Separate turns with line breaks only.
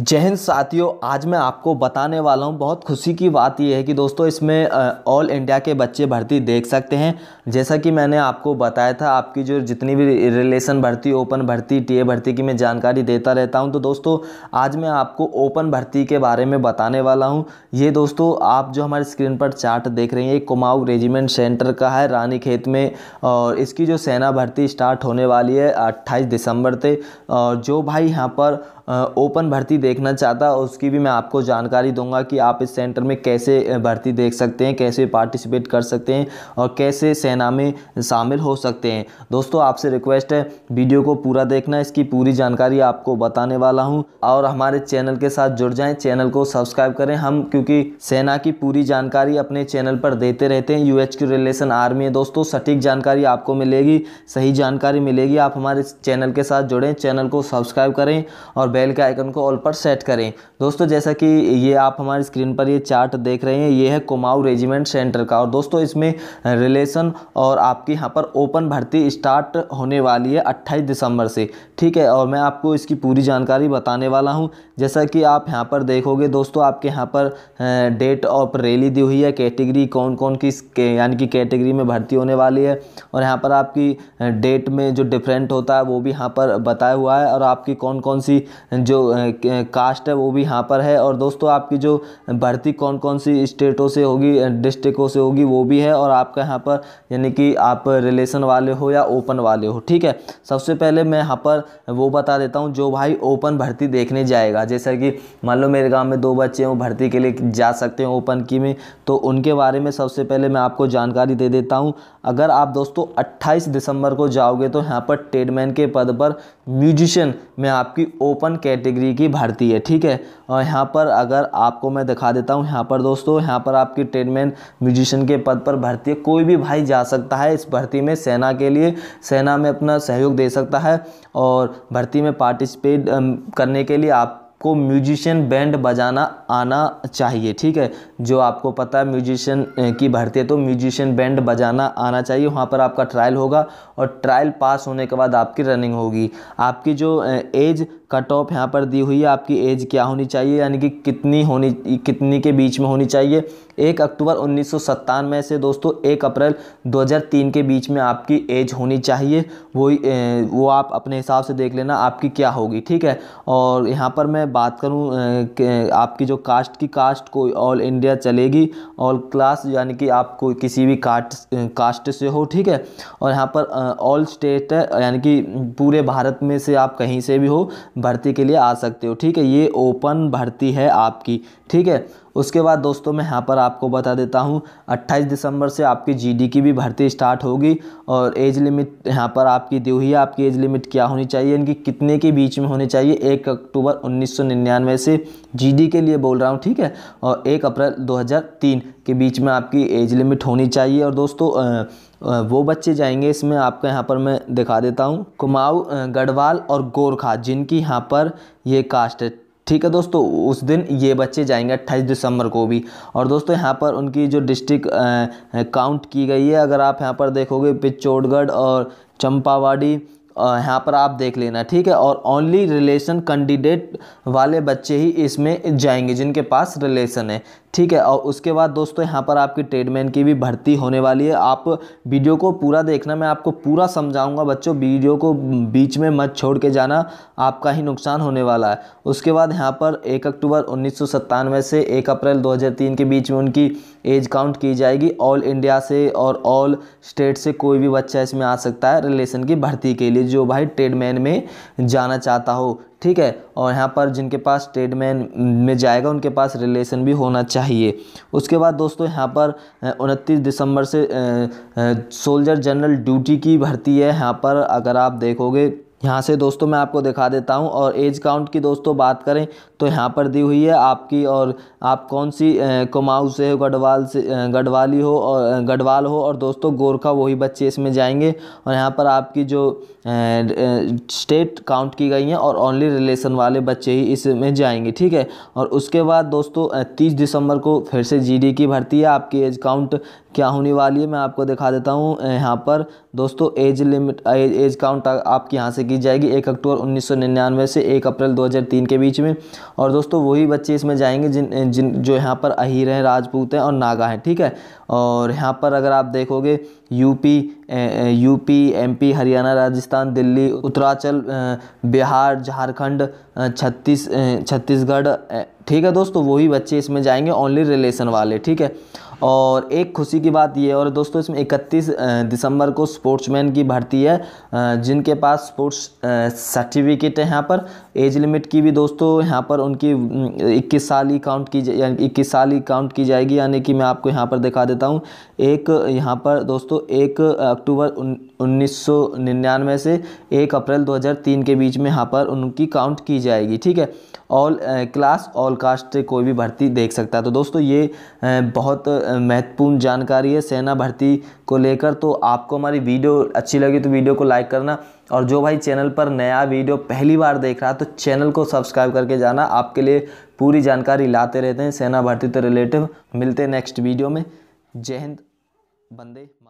जय हिंद साथियों आज मैं आपको बताने वाला हूं बहुत खुशी की बात यह है कि दोस्तों इसमें ऑल इंडिया के बच्चे भर्ती देख सकते हैं जैसा कि मैंने आपको बताया था आपकी जो जितनी भी रिलेशन भर्ती ओपन भर्ती टीए भर्ती की मैं जानकारी देता रहता हूं तो दोस्तों आज मैं आपको ओपन भर्ती के बारे में बताने वाला हूँ ये दोस्तों आप जो हमारे स्क्रीन पर चार्ट देख रहे हैं ये रेजिमेंट सेंटर का है रानी खेत में और इसकी जो सेना भर्ती स्टार्ट होने वाली है अट्ठाईस दिसंबर से और जो भाई यहाँ पर ओपन भर्ती देखना चाहता है उसकी भी मैं आपको जानकारी दूंगा कि आप इस सेंटर में कैसे भर्ती देख सकते हैं कैसे पार्टिसिपेट कर सकते हैं और कैसे सेना में शामिल हो सकते हैं दोस्तों आपसे रिक्वेस्ट है वीडियो को पूरा देखना इसकी पूरी जानकारी आपको बताने वाला हूँ और हमारे चैनल के साथ जुड़ जाएँ चैनल को सब्सक्राइब करें हम क्योंकि सेना की पूरी जानकारी अपने चैनल पर देते रहते हैं यू रिलेशन आर्मी है दोस्तों सटीक जानकारी आपको मिलेगी सही जानकारी मिलेगी आप हमारे चैनल के साथ जुड़ें चैनल को सब्सक्राइब करें और बेल के आइकन को ऑल पर सेट करें दोस्तों जैसा कि ये आप हमारी स्क्रीन पर ये चार्ट देख रहे हैं ये है कुमाऊँ रेजिमेंट सेंटर का और दोस्तों इसमें रिलेशन और आपकी यहाँ पर ओपन भर्ती स्टार्ट होने वाली है अट्ठाईस दिसंबर से ठीक है और मैं आपको इसकी पूरी जानकारी बताने वाला हूँ जैसा कि आप यहाँ पर देखोगे दोस्तों आपके यहाँ पर डेट ऑफ रैली दी हुई है कैटेगरी कौन कौन किस यानी कि कैटेगरी में भर्ती होने वाली है और यहाँ पर आपकी डेट में जो डिफरेंट होता है वो भी यहाँ पर बताया हुआ है और आपकी कौन कौन सी जो कास्ट है वो भी यहाँ पर है और दोस्तों आपकी जो भर्ती कौन कौन सी स्टेटों से होगी डिस्ट्रिक्टों से होगी वो भी है और आपका यहाँ पर यानी कि आप रिलेशन वाले हो या ओपन वाले हो ठीक है सबसे पहले मैं यहाँ पर वो बता देता हूँ जो भाई ओपन भर्ती देखने जाएगा जैसे कि मान लो मेरे गाँव में दो बच्चे हों भर्ती के लिए जा सकते हैं ओपन की में तो उनके बारे में सबसे पहले मैं आपको जानकारी दे देता हूँ अगर आप दोस्तों अट्ठाईस दिसंबर को जाओगे तो यहाँ पर ट्रेडमैन के पद पर म्यूजिशियन में आपकी ओपन कैटेगरी की भर्ती है ठीक है और यहाँ पर अगर आपको मैं दिखा देता हूँ यहाँ पर दोस्तों यहाँ पर आपकी ट्रेडमैन म्यूजिशियन के पद पर भर्ती है कोई भी भाई जा सकता है इस भर्ती में सेना के लिए सेना में अपना सहयोग दे सकता है और भर्ती में पार्टिसिपेट करने के लिए आप को म्यूजिशियन बैंड बजाना आना चाहिए ठीक है जो आपको पता है म्यूजिशियन की भर्ती है तो म्यूजिशियन बैंड बजाना आना चाहिए वहाँ पर आपका ट्रायल होगा और ट्रायल पास होने के बाद आपकी रनिंग होगी आपकी जो एज कट ऑफ यहाँ पर दी हुई है आपकी एज क्या होनी चाहिए यानी कि कितनी होनी कितनी के बीच में होनी चाहिए एक अक्टूबर उन्नीस से दोस्तों एक अप्रैल 2003 के बीच में आपकी एज होनी चाहिए वो वो आप अपने हिसाब से देख लेना आपकी क्या होगी ठीक है और यहाँ पर मैं बात करूँ आपकी जो कास्ट की कास्ट को ऑल इंडिया चलेगी ऑल क्लास यानी कि आप कोई किसी भी कास्ट कास्ट से हो ठीक है और यहाँ पर ऑल स्टेट है यानी कि पूरे भारत में से आप कहीं से भी हो भर्ती के लिए आ सकते हो ठीक है ये ओपन भर्ती है आपकी ठीक है उसके बाद दोस्तों मैं यहाँ पर आपको बता देता हूँ 28 दिसंबर से आपकी जीडी की भी भर्ती स्टार्ट होगी और एज लिमिट यहाँ पर आपकी दी हुई है आपकी एज लिमिट क्या होनी चाहिए इनकी कितने के बीच में होनी चाहिए एक अक्टूबर उन्नीस से जी के लिए बोल रहा हूँ ठीक है और एक अप्रैल दो के बीच में आपकी एज लिमिट होनी चाहिए और दोस्तों वो बच्चे जाएंगे इसमें आपका यहाँ पर मैं दिखा देता हूँ कुमाऊ गढ़वाल और गोरखा जिनकी यहाँ पर ये कास्ट है ठीक है दोस्तों उस दिन ये बच्चे जाएंगे अट्ठाईस दिसंबर को भी और दोस्तों यहाँ पर उनकी जो डिस्ट्रिक्ट काउंट की गई है अगर आप यहाँ पर देखोगे पिचोड़गढ़ और चंपावाड़ी यहाँ पर आप देख लेना ठीक है और ओनली रिलेशन कैंडिडेट वाले बच्चे ही इसमें जाएंगे जिनके पास रिलेशन है ठीक है और उसके बाद दोस्तों यहाँ पर आपकी ट्रेडमैन की भी भर्ती होने वाली है आप वीडियो को पूरा देखना मैं आपको पूरा समझाऊंगा बच्चों वीडियो को बीच में मत छोड़ के जाना आपका ही नुकसान होने वाला है उसके बाद यहाँ पर एक अक्टूबर उन्नीस से एक अप्रैल दो के बीच में उनकी एज काउंट की जाएगी ऑल इंडिया से और ऑल स्टेट से कोई भी बच्चा इसमें आ सकता है रिलेशन की भर्ती के लिए जो भाई ट्रेडमैन में जाना चाहता हो ठीक है और यहाँ पर जिनके पास ट्रेडमैन में जाएगा उनके पास रिलेशन भी होना चाहिए उसके बाद दोस्तों यहाँ पर उनतीस दिसंबर से सोल्जर जनरल ड्यूटी की भर्ती है यहाँ पर अगर आप देखोगे यहाँ से दोस्तों मैं आपको दिखा देता हूँ और एज काउंट की दोस्तों बात करें तो यहाँ पर दी हुई है आपकी और आप कौन सी कुमाऊँ से हो गढ़वाल से गढ़वाली हो और गढ़वाल हो और दोस्तों गोरखा वही बच्चे इसमें जाएंगे और यहाँ पर आपकी जो स्टेट काउंट की गई हैं और ओनली रिलेशन वाले बच्चे ही इसमें जाएंगे ठीक है और उसके बाद दोस्तों तीस दिसंबर को फिर से जी की भर्ती है आपकी एज काउंट क्या होने वाली है मैं आपको दिखा देता हूँ यहाँ पर दोस्तों age limit age, age count आपकी यहाँ से की जाएगी एक अक्टूबर उन्नीस से एक अप्रैल 2003 के बीच में और दोस्तों वही बच्चे इसमें जाएंगे जिन जिन जो यहाँ पर अहीर हैं राजपूत हैं और नागा हैं ठीक है और यहाँ पर अगर आप देखोगे UP UP MP Haryana Rajasthan Delhi Uttaranchal Bihar Jharkhand छत्तीस छत्तीसगढ़ ठीक है दोस्तों वही बच्चे इसमें जाएंगे ओनली रिलेशन वाले ठीक है और एक खुशी की बात ये और दोस्तों इसमें इकतीस दिसंबर को स्पोर्ट्समैन की भर्ती है जिनके पास स्पोर्ट्स सर्टिफिकेट है यहाँ पर एज लिमिट की भी दोस्तों यहाँ पर उनकी इक्कीस साल ही काउंट की जाए इक्कीस साल ही काउंट की जाएगी यानी कि मैं आपको यहाँ पर दिखा देता हूँ एक यहाँ पर दोस्तों एक अक्टूबर उन्नीस से एक अप्रैल दो के बीच में यहाँ पर उनकी काउंट की जाएगी ठीक है ऑल क्लास ऑल कास्ट कोई भी भर्ती देख सकता है तो दोस्तों ये बहुत महत्वपूर्ण जानकारी है सेना भर्ती को लेकर तो आपको हमारी वीडियो अच्छी लगी तो वीडियो को लाइक करना और जो भाई चैनल पर नया वीडियो पहली बार देख रहा है तो चैनल को सब्सक्राइब करके जाना आपके लिए पूरी जानकारी लाते रहते हैं सेना भर्ती तो रिलेटिव मिलते हैं नेक्स्ट वीडियो में जय हिंद बंदे